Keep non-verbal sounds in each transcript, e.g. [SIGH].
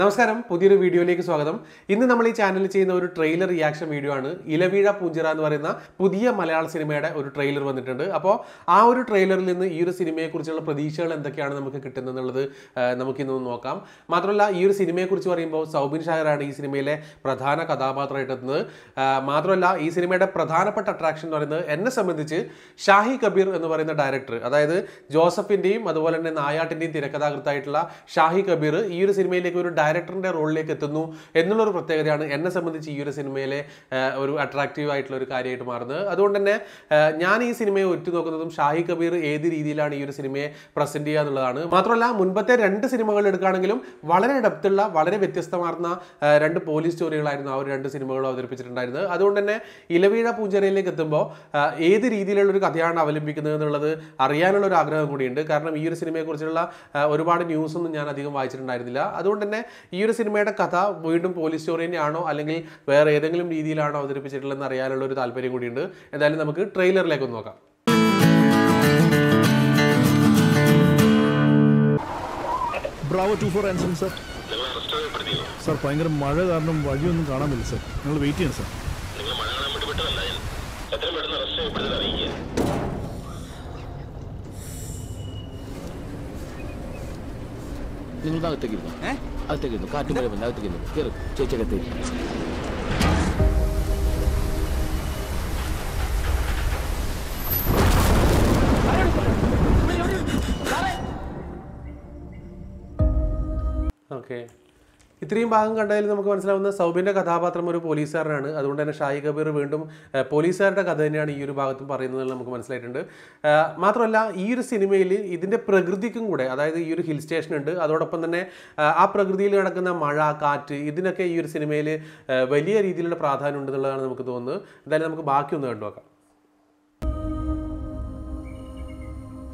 നമസ്കാരം പുതിയൊരു വീഡിയോയിലേക്ക് സ്വാഗതം ഇന്ന് നമ്മൾ ഈ ചാനലിൽ ചെയ്യുന്ന ഒരു ട്രെയിലർ റിയാക്ഷൻ വീഡിയോ ആണ് ഇലവീഴ പൂഞ്ചിറ എന്ന് പറയുന്ന പുതിയ മലയാള സിനിമയുടെ ഒരു ട്രെയിലർ വന്നിട്ടുണ്ട് അപ്പോൾ ആ ഒരു ട്രെയിലറിൽ നിന്ന് ഈ ഒരു സിനിമയെക്കുറിച്ചുള്ള പ്രതീക്ഷകൾ എന്തൊക്കെയാണ് നമുക്ക് കിട്ടുന്നതെന്നുള്ളത് നമുക്കിന്ന് നോക്കാം മാത്രമല്ല ഈ ഒരു സിനിമയെക്കുറിച്ച് പറയുമ്പോൾ സൗബിൻ ഷാഹറാണ് ഈ സിനിമയിലെ പ്രധാന കഥാപാത്രമായിട്ട് എത്തുന്നത് മാത്രമല്ല ഈ സിനിമയുടെ പ്രധാനപ്പെട്ട അട്രാക്ഷൻ എന്ന് പറയുന്നത് എന്നെ സംബന്ധിച്ച് ഷാഹി കബീർ എന്ന് പറയുന്ന ഡയറക്ടർ അതായത് ജോസഫിൻ്റെയും അതുപോലെ തന്നെ നായാട്ടിൻ്റെയും തിരക്കഥാകൃത്തായിട്ടുള്ള ഷാഹി കബീർ ഈ ഒരു സിനിമയിലേക്ക് ഒരു ഡയറക്ടറിൻ്റെ റോളിലേക്ക് എത്തുന്നു എന്നുള്ളൊരു പ്രത്യേകതയാണ് എന്നെ സംബന്ധിച്ച് ഈ ഒരു സിനിമയിലെ ഒരു അട്രാക്റ്റീവ് ആയിട്ടുള്ള ഒരു കാര്യമായിട്ട് മാറുന്നത് അതുകൊണ്ട് തന്നെ ഞാൻ ഈ സിനിമയെ ഉറ്റുനോക്കുന്നതും ഷാഹി കബീർ ഏത് രീതിയിലാണ് ഈ ഒരു സിനിമയെ പ്രസൻറ്റ് ചെയ്യുക എന്നുള്ളതാണ് മാത്രമല്ല മുൻപത്തെ രണ്ട് സിനിമകൾ എടുക്കുകയാണെങ്കിലും വളരെ ഡെപ്തുള്ള വളരെ വ്യത്യസ്തമാർന്ന രണ്ട് പോലീസ് സ്റ്റോറികളായിരുന്നു ആ ഒരു രണ്ട് സിനിമകളും അവതരിപ്പിച്ചിട്ടുണ്ടായിരുന്നത് അതുകൊണ്ട് തന്നെ ഇലവീഴ പൂഞ്ചരയിലേക്ക് എത്തുമ്പോൾ ഏത് രീതിയിലുള്ള ഒരു കഥയാണ് അവലംബിക്കുന്നത് എന്നുള്ളത് അറിയാനുള്ള ഒരു ആഗ്രഹം കൂടിയുണ്ട് കാരണം ഈ ഒരു സിനിമയെക്കുറിച്ചുള്ള ഒരുപാട് ന്യൂസൊന്നും ഞാൻ അധികം വായിച്ചിട്ടുണ്ടായിരുന്നില്ല അതുകൊണ്ട് തന്നെ ഈ ഒരു സിനിമയുടെ കഥ വീണ്ടും പോലീസ് സ്റ്റോറി തന്നെയാണോ അല്ലെങ്കിൽ വേറെ ഏതെങ്കിലും രീതിയിലാണോ എന്ന് അറിയാനുള്ള ഒരു താല്പര്യം കൂടിയുണ്ട് എന്തായാലും നമുക്ക് ട്രെയിലറിലേക്ക് നോക്കാം ബ്രാവോ സർ ഭയങ്കര മഴ കാരണം വഴിയൊന്നും കാണാൻ പറ്റില്ല സർ നിങ്ങൾ വെയിറ്റ് ചെയ്യണം സർ നിങ്ങൾ അകത്തേക്കിരുന്നു അകത്തേക്കിരുന്നു കാറ്റ് വരുമ്പോൾ അകത്തേക്കിരുന്നു കയറും ചേച്ചിക്കത്തേക്ക് ഓക്കെ ഇത്രയും ഭാഗം കണ്ടതിൽ നമുക്ക് മനസ്സിലാവുന്ന സൗബിൻ്റെ കഥാപാത്രം ഒരു പോലീസുകാരനാണ് അതുകൊണ്ട് തന്നെ ഷായി കബീർ വീണ്ടും പോലീസുകാരുടെ കഥ തന്നെയാണ് ഈ ഒരു ഭാഗത്തും പറയുന്നത് നമുക്ക് മനസ്സിലായിട്ടുണ്ട് മാത്രമല്ല ഈ ഒരു സിനിമയിൽ ഇതിൻ്റെ പ്രകൃതിക്കും കൂടെ അതായത് ഈ ഒരു ഹിൽ സ്റ്റേഷൻ ഉണ്ട് അതോടൊപ്പം തന്നെ ആ പ്രകൃതിയിൽ നടക്കുന്ന മഴ കാറ്റ് ഇതിനൊക്കെ ഈ ഒരു സിനിമയിൽ വലിയ രീതിയിലുള്ള പ്രാധാന്യം ഉണ്ടെന്നുള്ളതാണ് നമുക്ക് തോന്നുന്നത് എന്തായാലും നമുക്ക് ബാക്കിയൊന്ന് കണ്ടു നോക്കാം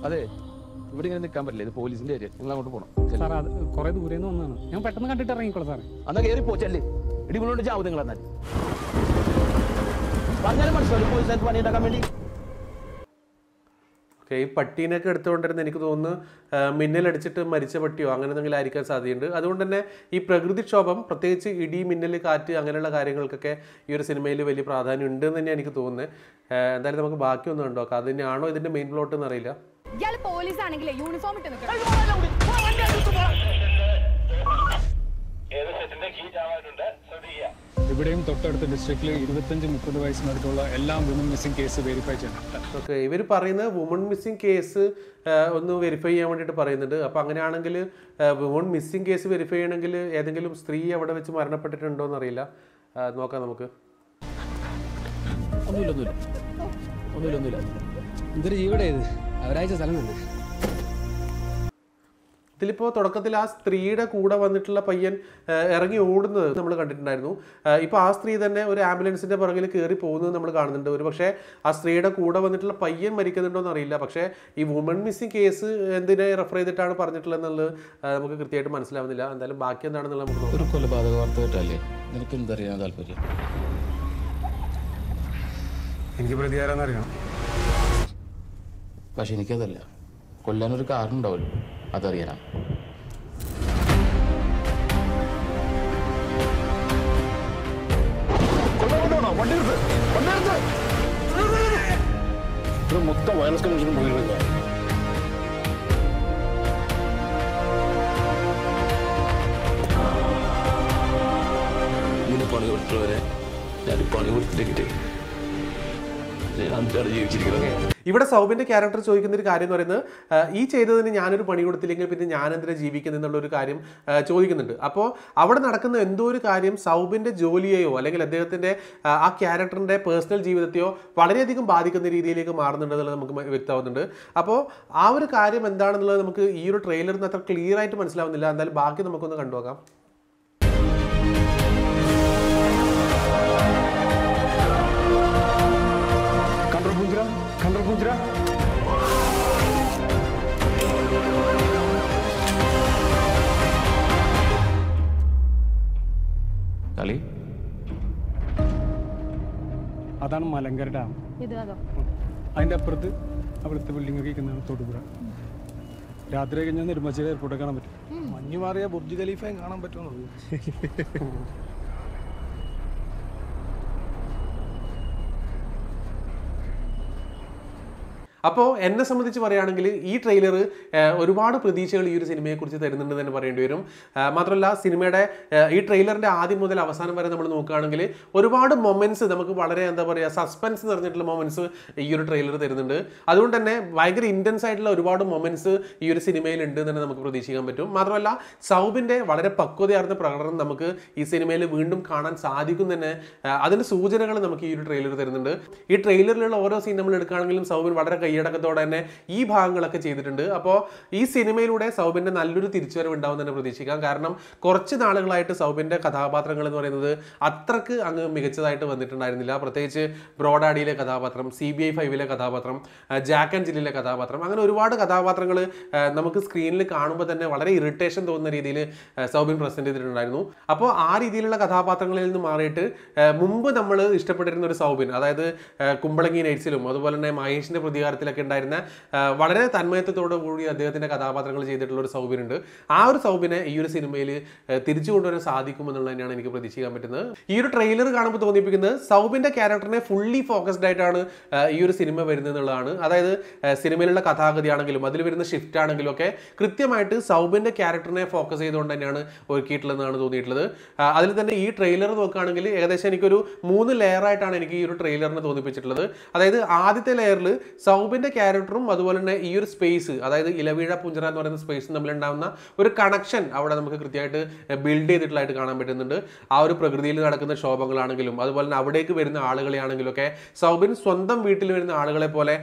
അതെ ഇവിടെ ഇങ്ങനെ നിൽക്കാൻ പറ്റില്ല ഇത് പോലീസിന്റെ ഏരിയ നിങ്ങൾ അങ്ങോട്ട് പോകണം സാർ അത് കുറെ ദൂരെ നിന്ന് വന്നതാണ് ഞാൻ പെട്ടെന്ന് കണ്ടിട്ട് ഇറങ്ങിക്കോളാം സാറേ എന്നാ കയറി പോച്ചല്ലേ മുന്നോട്ട് ചാവും നിങ്ങൾ എന്നാൽ ഈ പട്ടീനൊക്കെ എടുത്തുകൊണ്ടിരുന്ന എനിക്ക് തോന്നുന്നു മിന്നലടിച്ചിട്ട് മരിച്ച പട്ടിയോ അങ്ങനെ എന്തെങ്കിലും ആയിരിക്കാൻ സാധ്യതയുണ്ട് അതുകൊണ്ട് തന്നെ ഈ പ്രകൃതിക്ഷോഭം പ്രത്യേകിച്ച് ഇടി മിന്നൽ കാറ്റ് അങ്ങനെയുള്ള കാര്യങ്ങൾക്കൊക്കെ ഈ ഒരു സിനിമയിൽ വലിയ പ്രാധാന്യം ഉണ്ട് എന്ന് തന്നെയാണ് എനിക്ക് തോന്നുന്നത് എന്തായാലും നമുക്ക് ബാക്കിയൊന്നും ഉണ്ടോ തന്നെയാണോ ഇതിൻ്റെ മെയിൻ പ്ലോട്ട് എന്നറിയില്ല ഇയാള് പോലീസ് ആണെങ്കിലേ യൂണിഫോം ഇട്ട് നിൽക്കണം ഇവിടെയും തൊട്ടടുത്ത ഡിസ്ട്രിക്റ്റിൽ ഇരുപത്തഞ്ച് മുപ്പത് വയസ്സിനടുത്തുള്ള എല്ലാ വുമൺ മിസ്സിംഗ് കേസ് വെരിഫൈ ചെയ്യണം ഓക്കെ ഇവർ പറയുന്നത് വുമൺ മിസ്സിംഗ് കേസ് ഒന്ന് വെരിഫൈ ചെയ്യാൻ വേണ്ടിയിട്ട് പറയുന്നുണ്ട് അപ്പോൾ അങ്ങനെയാണെങ്കിൽ വുമൺ മിസ്സിംഗ് കേസ് വെരിഫൈ ചെയ്യണമെങ്കിൽ ഏതെങ്കിലും സ്ത്രീ അവിടെ വെച്ച് മരണപ്പെട്ടിട്ടുണ്ടോ എന്നറിയില്ല നോക്കാം നമുക്ക് ഒന്നുമില്ല ഒന്നുമില്ല ഒന്നുമില്ല ഒന്നുമില്ല ഇതൊരു ജീവടാ ഇത് അവരയച്ച സ്ഥലമുണ്ട് ഇതിലിപ്പോൾ തുടക്കത്തിൽ ആ സ്ത്രീയുടെ കൂടെ വന്നിട്ടുള്ള പയ്യൻ ഇറങ്ങി ഓടുന്നത് നമ്മൾ കണ്ടിട്ടുണ്ടായിരുന്നു ഇപ്പോൾ ആ സ്ത്രീ തന്നെ ഒരു ആംബുലൻസിൻ്റെ പുറകിൽ കയറി പോകുന്നത് നമ്മൾ കാണുന്നുണ്ട് ഒരു പക്ഷേ ആ സ്ത്രീയുടെ കൂടെ വന്നിട്ടുള്ള പയ്യൻ മരിക്കുന്നുണ്ടോ എന്നറിയില്ല പക്ഷേ ഈ വുമൺ മിസ്സിംഗ് കേസ് എന്തിനെ റെഫർ ചെയ്തിട്ടാണ് പറഞ്ഞിട്ടുള്ളത് എന്നുള്ളത് നമുക്ക് കൃത്യമായിട്ട് മനസ്സിലാവുന്നില്ല എന്തായാലും ബാക്കി എന്താണെന്നുള്ളത് നമുക്ക് ഒരു കൊലപാതക വാർത്ത നിനക്ക് എന്തറിയാൻ താല്പര്യം എനിക്ക് പ്രതികാരം അറിയണം പക്ഷെ എനിക്കതല്ല കൊല്ലാനൊരു കാരണുണ്ടാവല്ലോ അതറിയാനാ ഇത് മൊത്തം വയർലെസ് കണക്ഷനും പോയിട്ടില്ല പണി കൊടുത്തവരെ ഞാൻ പണി കൊടുത്തിട്ട് ഇവിടെ സൗബിന്റെ ക്യാരക്ടർ ചോദിക്കുന്ന ഒരു കാര്യം എന്ന് പറയുന്നത് ഈ ചെയ്തതിന് ഞാനൊരു പണി കൊടുത്തില്ലെങ്കിൽ പിന്നെ ഞാൻ എന്തിനാ ജീവിക്കുന്നത് എന്നുള്ള ഒരു കാര്യം ചോദിക്കുന്നുണ്ട് അപ്പോൾ അവിടെ നടക്കുന്ന എന്തോ ഒരു കാര്യം സൗബിന്റെ ജോലിയെയോ അല്ലെങ്കിൽ അദ്ദേഹത്തിന്റെ ആ ക്യാരക്ടറിന്റെ പേഴ്സണൽ ജീവിതത്തെയോ വളരെയധികം ബാധിക്കുന്ന രീതിയിലേക്ക് മാറുന്നുണ്ടെന്നുള്ളത് നമുക്ക് വ്യക്തമാവുന്നുണ്ട് അപ്പോൾ ആ ഒരു കാര്യം എന്താണെന്നുള്ളത് നമുക്ക് ഈ ഒരു ട്രെയിലറിൽ നിന്ന് അത്ര ക്ലിയർ ആയിട്ട് മനസ്സിലാവുന്നില്ല എന്തായാലും ബാക്കി നമുക്കൊന്ന് കണ്ടുപോകാം അതാണ് മലങ്കര ഡാം അതിന്റെ അപ്പുറത്ത് അവിടുത്തെ ബിൽഡിംഗ് ഒക്കെ തൊടുപുഴ രാത്രി കഴിഞ്ഞാൽ നെടുമ്പാശ്ശേരി എയർപോർട്ടൊക്കെ കാണാൻ പറ്റും മഞ്ഞു മാറിയ ബുർജ് ഖലീഫയും കാണാൻ പറ്റുമെന്നുള്ളൂ [LAUGHS] അപ്പോൾ എന്നെ സംബന്ധിച്ച് പറയുകയാണെങ്കിൽ ഈ ട്രെയിലർ ഒരുപാട് പ്രതീക്ഷകൾ ഈ ഒരു സിനിമയെക്കുറിച്ച് തരുന്നുണ്ട് തന്നെ പറയേണ്ടി വരും മാത്രമല്ല സിനിമയുടെ ഈ ട്രെയിലറിൻ്റെ ആദ്യം മുതൽ അവസാനം വരെ നമ്മൾ നോക്കുകയാണെങ്കിൽ ഒരുപാട് മൊമെൻറ്റ്സ് നമുക്ക് വളരെ എന്താ പറയുക സസ്പെൻസ് നിറഞ്ഞിട്ടുള്ള മൊമെൻസ് ഈ ഒരു ട്രെയിലർ തരുന്നുണ്ട് അതുകൊണ്ട് തന്നെ ഭയങ്കര ഇൻറ്റൻസ് ആയിട്ടുള്ള ഒരുപാട് മൊമെൻറ്റ്സ് ഈ ഒരു സിനിമയിൽ ഉണ്ട് തന്നെ നമുക്ക് പ്രതീക്ഷിക്കാൻ പറ്റും മാത്രമല്ല സൗബിൻ്റെ വളരെ പക്വതയാർന്ന പ്രകടനം നമുക്ക് ഈ സിനിമയിൽ വീണ്ടും കാണാൻ സാധിക്കും തന്നെ അതിൻ്റെ സൂചനകൾ നമുക്ക് ഈ ഒരു ട്രെയിലർ തരുന്നുണ്ട് ഈ ട്രെയിലറിലുള്ള ഓരോ സീൻ നമ്മൾ എടുക്കുകയാണെങ്കിലും സൗബിൻ വളരെ കൈ കൈയടക്കത്തോടെ തന്നെ ഈ ഭാഗങ്ങളൊക്കെ ചെയ്തിട്ടുണ്ട് അപ്പോൾ ഈ സിനിമയിലൂടെ സൗബിൻ്റെ നല്ലൊരു തിരിച്ചുവരവ് ഉണ്ടാവും തന്നെ പ്രതീക്ഷിക്കാം കാരണം കുറച്ച് നാളുകളായിട്ട് സൗബിൻ്റെ കഥാപാത്രങ്ങൾ എന്ന് പറയുന്നത് അത്രക്ക് അങ്ങ് മികച്ചതായിട്ട് വന്നിട്ടുണ്ടായിരുന്നില്ല പ്രത്യേകിച്ച് ബ്രോഡാഡിയിലെ കഥാപാത്രം സി ബി ഐ ഫൈവിലെ കഥാപാത്രം ജാക്ക് ആൻഡ് ജില്ലിലെ കഥാപാത്രം അങ്ങനെ ഒരുപാട് കഥാപാത്രങ്ങൾ നമുക്ക് സ്ക്രീനിൽ കാണുമ്പോൾ തന്നെ വളരെ ഇറിറ്റേഷൻ തോന്നുന്ന രീതിയിൽ സൗബിൻ പ്രസന്റ് ചെയ്തിട്ടുണ്ടായിരുന്നു അപ്പോൾ ആ രീതിയിലുള്ള കഥാപാത്രങ്ങളിൽ നിന്ന് മാറിയിട്ട് മുമ്പ് നമ്മൾ ഇഷ്ടപ്പെട്ടിരുന്ന ഒരു സൗബിൻ അതായത് കുമ്പളങ്ങി നൈറ്റ്സിലും അതുപോലെ തന്നെ മഹേഷിൻ്റെ പ്രതികാരത്തിൽ പടത്തിലൊക്കെ ഉണ്ടായിരുന്ന വളരെ തന്മയത്വത്തോടു കൂടി അദ്ദേഹത്തിൻ്റെ കഥാപാത്രങ്ങൾ ചെയ്തിട്ടുള്ള ഒരു സൗബിനുണ്ട് ആ ഒരു സൗബിനെ ഈ ഒരു സിനിമയിൽ തിരിച്ചു കൊണ്ടുവരാൻ സാധിക്കുമെന്നുള്ളത് തന്നെയാണ് എനിക്ക് പ്രതീക്ഷിക്കാൻ പറ്റുന്നത് ഈ ഒരു ട്രെയിലർ കാണുമ്പോൾ തോന്നിപ്പിക്കുന്നത് സൗബിൻ്റെ ക്യാരക്ടറിനെ ഫുള്ളി ഫോക്കസ്ഡ് ആയിട്ടാണ് ഈ ഒരു സിനിമ വരുന്നത് എന്നുള്ളതാണ് അതായത് സിനിമയിലുള്ള കഥാഗതിയാണെങ്കിലും അതിൽ വരുന്ന ഷിഫ്റ്റ് ആണെങ്കിലും ഒക്കെ കൃത്യമായിട്ട് സൗബിൻ്റെ ക്യാരക്ടറിനെ ഫോക്കസ് ചെയ്തുകൊണ്ട് തന്നെയാണ് ഒരുക്കിയിട്ടുള്ളതെന്നാണ് തോന്നിയിട്ടുള്ളത് അതിൽ തന്നെ ഈ ട്രെയിലർ നോക്കുകയാണെങ്കിൽ ഏകദേശം എനിക്കൊരു മൂന്ന് ലെയറായിട്ടാണ് എനിക്ക് ഈ ഒരു ട്രെയിലറിനെ തോന്നിപ്പിച്ചിട്ടുള്ളത് അതായത് ആദ്യത്തെ ലെയറിൽ സൗബിൻ യാക്കൂബിന്റെ ക്യാരക്ടറും അതുപോലെ തന്നെ ഈ ഒരു സ്പേസ് അതായത് ഇലവീഴ പുഞ്ചറ എന്ന് പറയുന്ന സ്പേസ് തമ്മിലുണ്ടാകുന്ന ഒരു കണക്ഷൻ അവിടെ നമുക്ക് കൃത്യമായിട്ട് ബിൽഡ് ചെയ്തിട്ടുള്ളതായിട്ട് കാണാൻ പറ്റുന്നുണ്ട് ആ ഒരു പ്രകൃതിയിൽ നടക്കുന്ന ക്ഷോഭങ്ങളാണെങ്കിലും അതുപോലെ തന്നെ അവിടേക്ക് വരുന്ന ആളുകളെയാണെങ്കിലും ഒക്കെ സൗബിൻ സ്വന്തം വീട്ടിൽ വരുന്ന ആളുകളെ പോലെ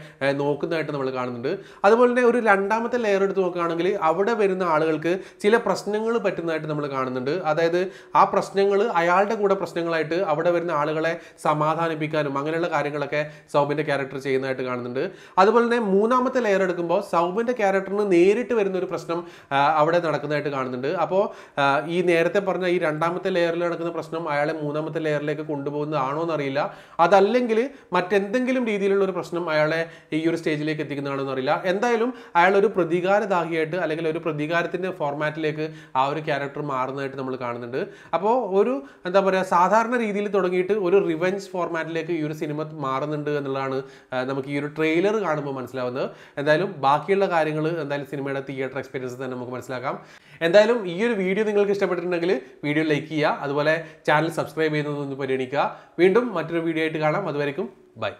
നോക്കുന്നതായിട്ട് നമ്മൾ കാണുന്നുണ്ട് അതുപോലെ തന്നെ ഒരു രണ്ടാമത്തെ ലെയർ എടുത്ത് നോക്കുകയാണെങ്കിൽ അവിടെ വരുന്ന ആളുകൾക്ക് ചില പ്രശ്നങ്ങൾ പറ്റുന്നതായിട്ട് നമ്മൾ കാണുന്നുണ്ട് അതായത് ആ പ്രശ്നങ്ങൾ അയാളുടെ കൂടെ പ്രശ്നങ്ങളായിട്ട് അവിടെ വരുന്ന ആളുകളെ സമാധാനിപ്പിക്കാനും അങ്ങനെയുള്ള കാര്യങ്ങളൊക്കെ സൗബിൻ്റെ ക്യാരക്ടർ ചെയ്യുന്നതായിട്ട് കാണുന്നുണ്ട് അതുപോലെ തന്നെ മൂന്നാമത്തെ ലെയർ എടുക്കുമ്പോൾ സൗമ്യന്റെ ക്യാരക്ടറിന് നേരിട്ട് വരുന്ന ഒരു പ്രശ്നം അവിടെ നടക്കുന്നതായിട്ട് കാണുന്നുണ്ട് അപ്പോൾ ഈ നേരത്തെ പറഞ്ഞ ഈ രണ്ടാമത്തെ ലെയറിൽ നടക്കുന്ന പ്രശ്നം അയാളെ മൂന്നാമത്തെ ലെയറിലേക്ക് കൊണ്ടുപോകുന്നതാണോ എന്നറിയില്ല അതല്ലെങ്കിൽ മറ്റെന്തെങ്കിലും രീതിയിലുള്ള ഒരു പ്രശ്നം അയാളെ ഈ ഒരു സ്റ്റേജിലേക്ക് എത്തിക്കുന്നതാണോ എന്നറിയില്ല എന്തായാലും അയാൾ ഒരു പ്രതികാരദാഹിയായിട്ട് അല്ലെങ്കിൽ ഒരു പ്രതികാരത്തിൻ്റെ ഫോർമാറ്റിലേക്ക് ആ ഒരു ക്യാരക്ടർ മാറുന്നതായിട്ട് നമ്മൾ കാണുന്നുണ്ട് അപ്പോൾ ഒരു എന്താ പറയുക സാധാരണ രീതിയിൽ തുടങ്ങിയിട്ട് ഒരു റിവെഞ്ച് ഫോർമാറ്റിലേക്ക് ഈ ഒരു സിനിമ മാറുന്നുണ്ട് എന്നുള്ളതാണ് നമുക്ക് ഈ ഒരു ട്രെയിലർ കാണുമ്പോൾ മനസ്സിലാവുന്നത് എന്തായാലും ബാക്കിയുള്ള കാര്യങ്ങൾ എന്തായാലും സിനിമയുടെ തിയേറ്റർ എക്സ്പീരിയൻസ് തന്നെ നമുക്ക് മനസ്സിലാക്കാം എന്തായാലും ഈ ഒരു വീഡിയോ നിങ്ങൾക്ക് ഇഷ്ടപ്പെട്ടിട്ടുണ്ടെങ്കിൽ വീഡിയോ ലൈക്ക് ചെയ്യുക അതുപോലെ ചാനൽ സബ്സ്ക്രൈബ് ചെയ്യുന്നതൊന്ന് പരിഗണിക്കുക വീണ്ടും മറ്റൊരു വീഡിയോ ആയിട്ട് കാണാം അതുവരെയും ബൈ